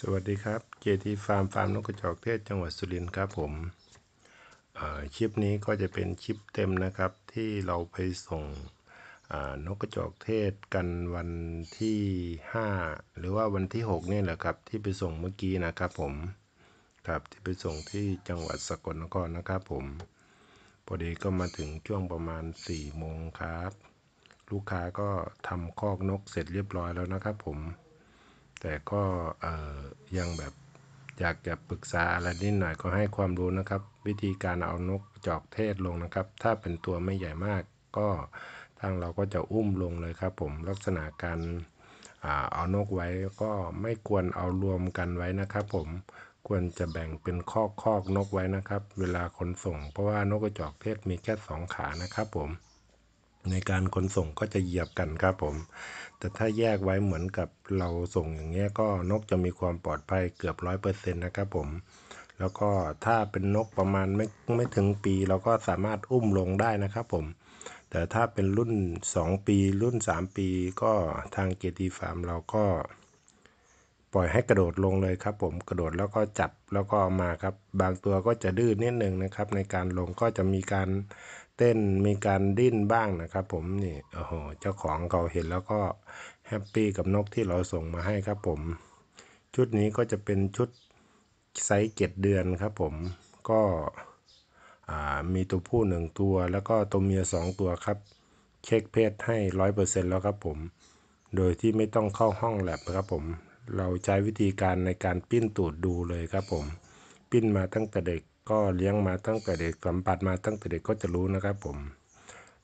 สวัสดีครับเีฟาร์มฟาร์มนกกระจอกเทศ จังหวัดสุรินทร์ครับผมคลิปนี้ก็จะเป็นคลิปเต็มนะครับที่เราไปส่งนกกระจอกเทศกันวันที่ 5 หรือว่าวันที่6นี่แหละครับที่ไปส่งเมื่อกี้นะครับผมครับที่ไปส่งที่จังหวัดสกลนครนะครับผมพอดีก็มาถึงช่วงประมาณ4โมงครับ ลูกค้าก็ทำคอกนกเสร็จเรียบร้อยแล้วนะครับผมแต่ก็ยังแบบอยากจะปรึกษาอะไรนิดหน่อยก็ให้ความรู้นะครับ วิธีการเอานกจอกเทศลงนะครับ ถ้าเป็นตัวไม่ใหญ่มาก ก็ทางเราก็จะอุ้มลงเลยครับผมลักษณะการเอานกไว้ก็ไม่ควรเอารวมกันไว้นะครับ ผมควรจะแบ่งเป็นคอกคอกนกไว้นะครับเวลาขนส่ง เพราะว่านกกระจอกเทศมีแค่สองขานะครับผมในการขนส่งก็จะเหยียบกันครับผม แต่ถ้าแยกไว้เหมือนกับเราส่งอย่างเงี้ยก็นกจะมีความปลอดภัยเกือบร้อยเปอร์เซ็นต์นะครับผม แล้วก็ถ้าเป็นนกประมาณไม่ไม่ถึงปีเราก็สามารถอุ้มลงได้นะครับผม แต่ถ้าเป็นรุ่น 2 ปี รุ่น 3 ปีก็ทางเกตีฟาร์มเราก็ปล่อยให้กระโดดลงเลยครับผมกระโดดแล้วก็จับแล้วก็เอามาครับบางตัวก็จะดื้อนิดนึงนะครับ ในการลงก็จะมีการเต้นมีการดิ้นบ้างนะครับผมนี่โอ้โหเจ้าของเขาเห็นแล้วก็แฮปปี้กับนกที่เราส่งมาให้ครับผม ชุดนี้ก็จะเป็นชุดไซส์เจ็ดเดือนครับผมก็มีตัวผู้หนึ่งตัวแล้วก็ตัวเมียสองตัวครับเช็คเพศให้ร้อยเปอร์เซ็นต์แล้วครับผม โดยที่ไม่ต้องเข้าห้องแลบครับผมเราใช้วิธีการในการปิ้นตูดดูเลยครับผมปิ้นมาตั้งแต่เด็กก็เลี้ยงมาตั้งแต่เด็กสัมผัสมาตั้งแต่เด็กก็จะรู้นะครับผม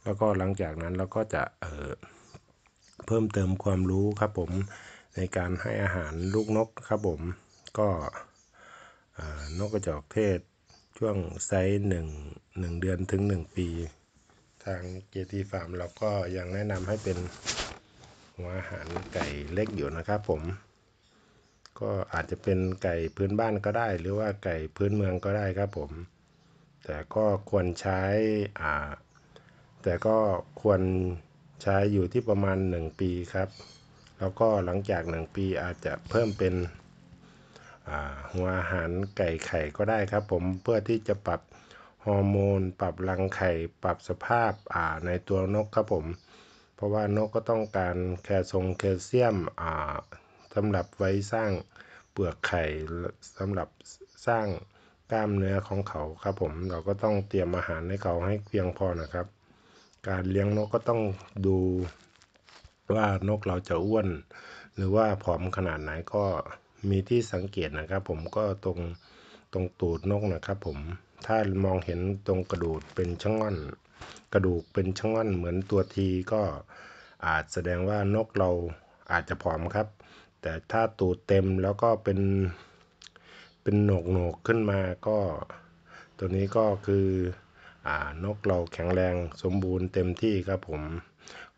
แล้วก็หลังจากนั้นเราก็จะเเพิ่มเติมความรู้ครับผม ในการให้อาหารลูกนกครับผม ก็นกกระจอกเทศช่วงไซส์หนึ่งหนึ่งเดือนถึงหนึ่งปี ทางเจตีฟาร์มเราก็ยังแนะนำให้เป็นหัวอาหารไก่เล็กอยู่นะครับผมก็อาจจะเป็นไก่พื้นบ้านก็ได้ หรือว่าไก่พื้นเมืองก็ได้ครับผม แต่ก็ควรใช้อ่าแต่ก็ควรใช้อยู่ที่ประมาณ 1 ปีครับ แล้วก็หลังจาก 1 ปีอาจจะเพิ่มเป็นหัวอาหารไก่ไข่ก็ได้ครับผมเพื่อที่จะปรับ ฮอร์โมน ปรับรังไข่ปรับสภาพในตัวนกครับผมเพราะว่านกก็ต้องการแคลงแคลเซียมสำหรับไว้สร้างเปลือกไข่สำหรับสร้างกล้ามเนื้อของเขาครับ ผมเราก็ต้องเตรียมอาหารให้เขาให้เพียงพอนะครับ การเลี้ยงนกก็ต้องดู ว่านกเราจะอ้วนหรือว่าผอมขนาดไหนก็มีที่สังเกตนะครับ ผมก็ตรงตรงตูดนกนะครับ ผมถ้ามองเห็นตรงกระดูกเป็นช่องง่อนกระดูกเป็นช่องง่อนเหมือนตัวทีก็อาจแสดงว่านกเราอาจจะผอมครับแต่ถ้าตูดเต็มแล้วก็เป็นเป็นโหนกโหนกขึ้นมาก็ตัวนี้ก็คืออนกเราแข็งแรงสมบูรณ์เต็มที่ครับ ผม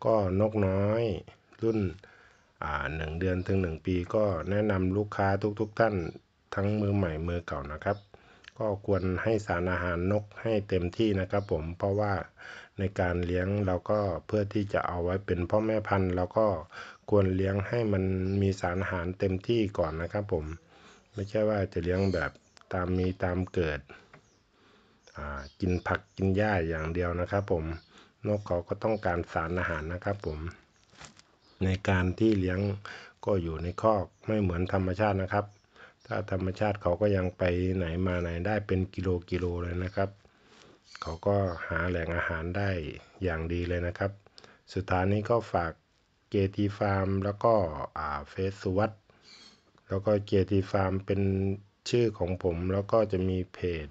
ก็นกน้อย รุ่นหนึ่งเดือนถึงหนึ่งปี ก็แนะนำลูกค้าทุกๆทท่านทั้งมือใหม่มือเก่านะครับ ก็ควรให้สารอาหารนกให้เต็มที่นะครับ ผมเพราะว่าในการเลี้ยงเราก็เพื่อที่จะเอาไว้เป็นพ่อแม่พันธุ์แล้วก็ควรเลี้ยงให้มันมีสารอาหารเต็มที่ก่อนนะครับผมไม่ใช่ว่าจะเลี้ยงแบบตามมีตามเกิดกินผักกินหญ้าอย่างเดียวนะครับผมนกเขาก็ต้องการสารอาหารนะครับผม ในการที่เลี้ยงก็อยู่ในคอกไม่เหมือนธรรมชาตินะครับ ถ้าธรรมชาติเขาก็ยังไปไหนมาไหนได้เป็นกิโลกิโลเลยนะครับ เขาก็หาแหล่งอาหารได้อย่างดีเลยนะครับสุดท้ายนี้ก็ฝากเจทีฟาร์ม แล้วก็เฟสสุวัตแล้วก็เจทีฟาร์มเป็นชื่อของผมแล้วก็จะมีเพจ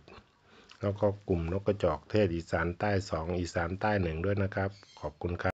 แล้วก็กลุ่มนกกระจอกเทศอีสานใต้ 2 อีสานใต้หนึ่งด้วยนะครับ ขอบคุณครับ